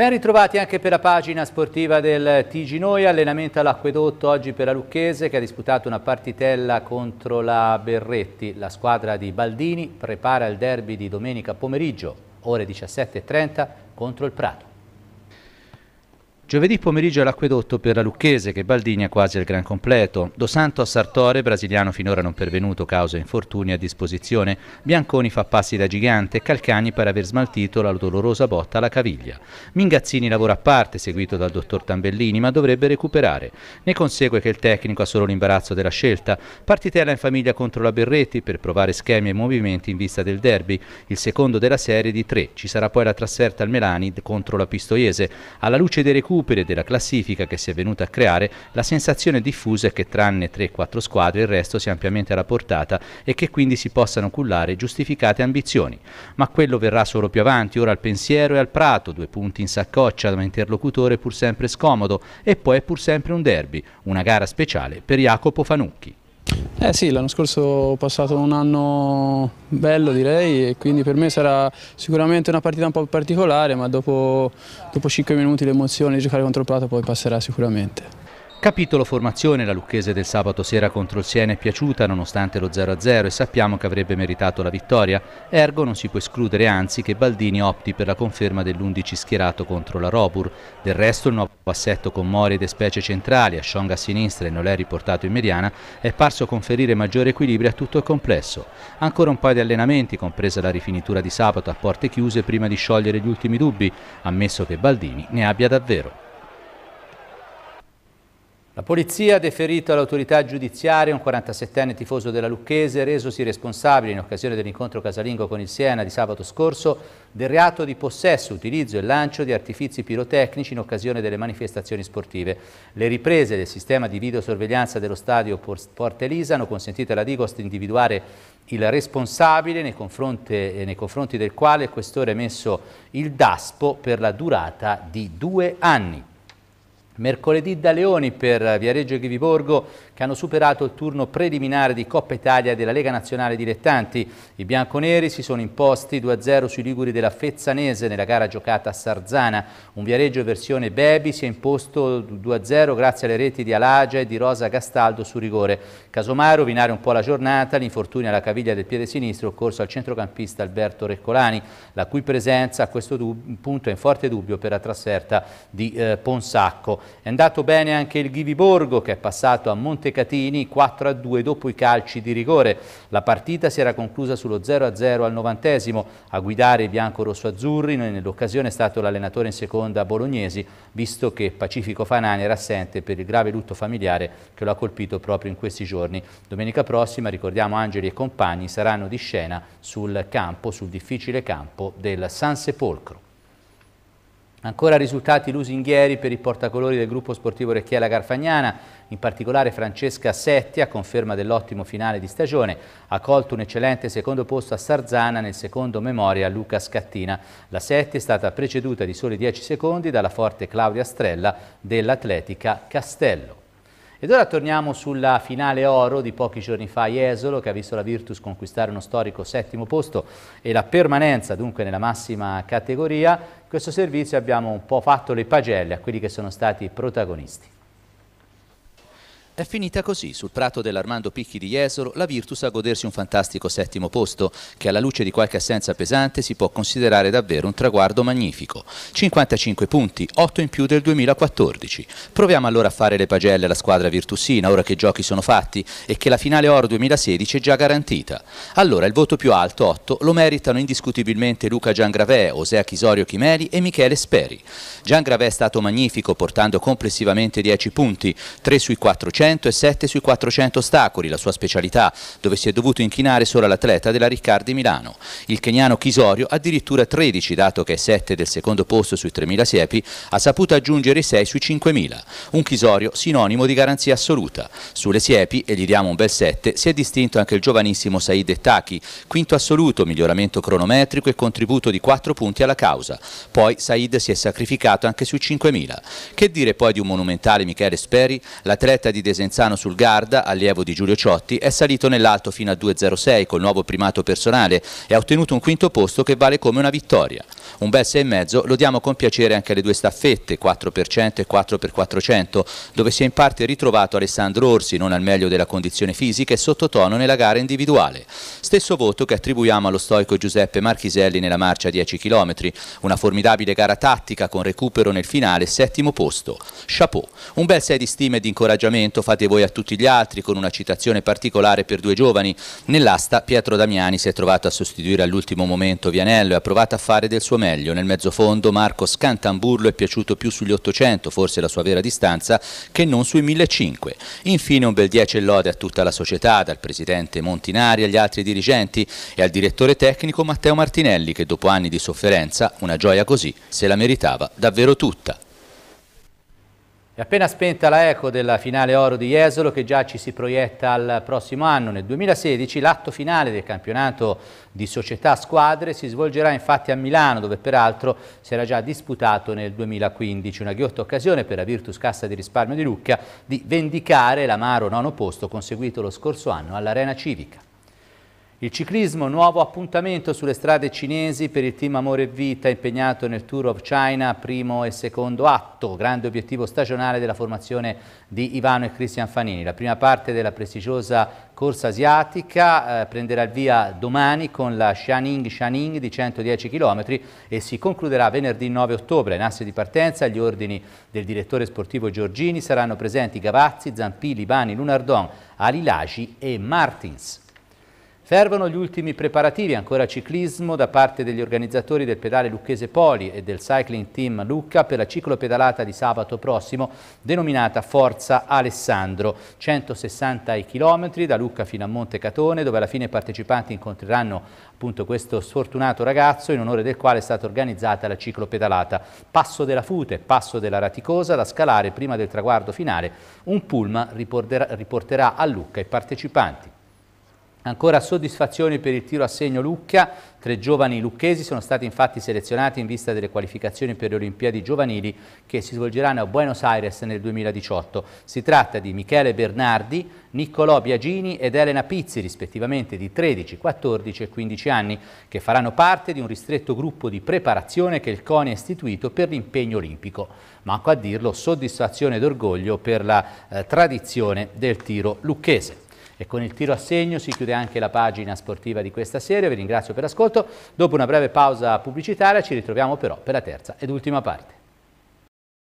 Ben ritrovati anche per la pagina sportiva del Tiginoia, allenamento all'acquedotto oggi per la Lucchese che ha disputato una partitella contro la Berretti. La squadra di Baldini prepara il derby di domenica pomeriggio, ore 17.30 contro il Prato. Giovedì pomeriggio all'acquedotto per la Lucchese che Baldini ha quasi al gran completo. Do Santo a Sartore, brasiliano finora non pervenuto causa infortuni a disposizione. Bianconi fa passi da gigante e Calcagni per aver smaltito la dolorosa botta alla caviglia. Mingazzini lavora a parte seguito dal dottor Tambellini ma dovrebbe recuperare. Ne consegue che il tecnico ha solo l'imbarazzo della scelta. Partitella in famiglia contro la Berretti per provare schemi e movimenti in vista del derby, il secondo della serie di tre. Ci sarà poi la trasferta al Melani contro la Pistoiese. Alla luce dei recuperi recuperi e della classifica che si è venuta a creare, la sensazione diffusa è che tranne 3-4 squadre il resto sia ampiamente alla portata e che quindi si possano cullare giustificate ambizioni. Ma quello verrà solo più avanti, ora al pensiero e al prato, due punti in saccoccia da un interlocutore pur sempre scomodo e poi è pur sempre un derby, una gara speciale per Jacopo Fanucchi. Eh sì, l'anno scorso ho passato un anno bello direi e quindi per me sarà sicuramente una partita un po' particolare ma dopo, dopo 5 minuti l'emozione di giocare contro il Prato poi passerà sicuramente. Capitolo formazione, la Lucchese del sabato sera contro il Siena è piaciuta nonostante lo 0-0 e sappiamo che avrebbe meritato la vittoria, ergo non si può escludere anzi che Baldini opti per la conferma dell'11 schierato contro la Robur. Del resto il nuovo assetto con Mori ed specie centrali, a Shong a sinistra e Nolè riportato in mediana, è parso conferire maggiore equilibrio a tutto il complesso. Ancora un paio di allenamenti, compresa la rifinitura di sabato a porte chiuse prima di sciogliere gli ultimi dubbi, ammesso che Baldini ne abbia davvero. La polizia ha deferito all'autorità giudiziaria un 47enne tifoso della Lucchese resosi responsabile in occasione dell'incontro casalingo con il Siena di sabato scorso del reato di possesso, utilizzo e lancio di artifici pirotecnici in occasione delle manifestazioni sportive. Le riprese del sistema di videosorveglianza dello stadio Porta Elisa hanno consentito alla Digost di individuare il responsabile nei confronti, eh, nei confronti del quale il questore ha messo il DASPO per la durata di due anni. Mercoledì da Leoni per Viareggio e Ghiviborgo che hanno superato il turno preliminare di Coppa Italia della Lega Nazionale Dilettanti. I bianconeri si sono imposti 2-0 sui Liguri della Fezzanese nella gara giocata a Sarzana. Un Viareggio versione baby si è imposto 2-0 grazie alle reti di Alagia e di Rosa Gastaldo su rigore. Casomai rovinare un po' la giornata, l'infortunio alla caviglia del piede sinistro occorso al centrocampista Alberto Reccolani, la cui presenza a questo punto è in forte dubbio per la trasferta di eh, Ponsacco. È andato bene anche il Ghiviborgo che è passato a Montecatini 4-2 dopo i calci di rigore. La partita si era conclusa sullo 0-0 al novantesimo. A guidare i bianco-rosso-azzurri nell'occasione è stato l'allenatore in seconda bolognesi visto che Pacifico Fanani era assente per il grave lutto familiare che lo ha colpito proprio in questi giorni. Domenica prossima, ricordiamo Angeli e compagni, saranno di scena sul campo, sul difficile campo del San Sepolcro. Ancora risultati lusinghieri per i portacolori del gruppo sportivo Recchiela Garfagnana, in particolare Francesca Setti, a conferma dell'ottimo finale di stagione, ha colto un eccellente secondo posto a Sarzana nel secondo memoria Luca Scattina. La Setti è stata preceduta di soli 10 secondi dalla forte Claudia Strella dell'Atletica Castello. Ed ora torniamo sulla finale oro di pochi giorni fa a Jesolo, che ha visto la Virtus conquistare uno storico settimo posto e la permanenza dunque nella massima categoria. In questo servizio abbiamo un po' fatto le pagelle a quelli che sono stati i protagonisti. È finita così, sul prato dell'Armando Picchi di Jesolo, la Virtus a godersi un fantastico settimo posto, che alla luce di qualche assenza pesante si può considerare davvero un traguardo magnifico. 55 punti, 8 in più del 2014. Proviamo allora a fare le pagelle alla squadra virtusina, ora che i giochi sono fatti e che la finale Oro 2016 è già garantita. Allora, il voto più alto, 8, lo meritano indiscutibilmente Luca Giangravè, Osea Chisorio Chimeli e Michele Speri. Giangravè è stato magnifico, portando complessivamente 10 punti, 3 sui 400, 207 sui 400 ostacoli, la sua specialità, dove si è dovuto inchinare solo all'atleta della Riccardi Milano. Il keniano Chisorio, addirittura 13, dato che è 7 del secondo posto sui 3.000 siepi, ha saputo aggiungere 6 sui 5.000. Un Chisorio sinonimo di garanzia assoluta. Sulle siepi, e gli diamo un bel 7, si è distinto anche il giovanissimo Said Ettaki, quinto assoluto, miglioramento cronometrico e contributo di 4 punti alla causa. Poi Said si è sacrificato anche sui 5.000. Che dire poi di un monumentale Michele Speri, l'atleta di Desert Desenzano sul Garda, allievo di Giulio Ciotti, è salito nell'alto fino a 2,06 col nuovo primato personale e ha ottenuto un quinto posto che vale come una vittoria. Un bel 6,5 lo diamo con piacere anche alle due staffette, 4% e 4x400, dove si è in parte ritrovato Alessandro Orsi, non al meglio della condizione fisica e sottotono nella gara individuale. Stesso voto che attribuiamo allo stoico Giuseppe Marchiselli nella marcia 10 km, una formidabile gara tattica con recupero nel finale, settimo posto. Chapeau, un bel 6 di stima e di incoraggiamento commento fate voi a tutti gli altri con una citazione particolare per due giovani. Nell'asta Pietro Damiani si è trovato a sostituire all'ultimo momento Vianello e ha provato a fare del suo meglio. Nel mezzofondo Marco Scantamburlo è piaciuto più sugli 800, forse la sua vera distanza, che non sui 1500. Infine un bel 10 e lode a tutta la società, dal presidente Montinari agli altri dirigenti e al direttore tecnico Matteo Martinelli che dopo anni di sofferenza, una gioia così, se la meritava davvero tutta. È appena spenta la eco della finale oro di Jesolo che già ci si proietta al prossimo anno. Nel 2016 l'atto finale del campionato di società squadre si svolgerà infatti a Milano dove peraltro si era già disputato nel 2015. Una ghiotta occasione per la Virtus Cassa di risparmio di Lucca di vendicare l'amaro nono posto conseguito lo scorso anno all'Arena Civica. Il ciclismo, nuovo appuntamento sulle strade cinesi per il team Amore e Vita impegnato nel Tour of China, primo e secondo atto, grande obiettivo stagionale della formazione di Ivano e Cristian Fanini. La prima parte della prestigiosa corsa asiatica eh, prenderà il via domani con la Xianing Xianing di 110 km e si concluderà venerdì 9 ottobre. In asse di partenza gli ordini del direttore sportivo Giorgini saranno presenti Gavazzi, Zampili, Bani, Lunardon, Alilagi e Martins. Fervono gli ultimi preparativi, ancora ciclismo da parte degli organizzatori del pedale Lucchese Poli e del Cycling Team Lucca per la ciclopedalata di sabato prossimo denominata Forza Alessandro. 160 i chilometri da Lucca fino a Monte Catone dove alla fine i partecipanti incontreranno appunto questo sfortunato ragazzo in onore del quale è stata organizzata la ciclopedalata. Passo della Fute, passo della Raticosa da scalare prima del traguardo finale. Un pullman riporterà a Lucca i partecipanti. Ancora soddisfazione per il tiro a segno Lucca, tre giovani lucchesi sono stati infatti selezionati in vista delle qualificazioni per le Olimpiadi giovanili che si svolgeranno a Buenos Aires nel 2018. Si tratta di Michele Bernardi, Niccolò Biagini ed Elena Pizzi, rispettivamente di 13, 14 e 15 anni, che faranno parte di un ristretto gruppo di preparazione che il CONI ha istituito per l'impegno olimpico. Manco a dirlo, soddisfazione ed orgoglio per la eh, tradizione del tiro lucchese. E con il tiro a segno si chiude anche la pagina sportiva di questa serie. Vi ringrazio per l'ascolto. Dopo una breve pausa pubblicitaria ci ritroviamo però per la terza ed ultima parte.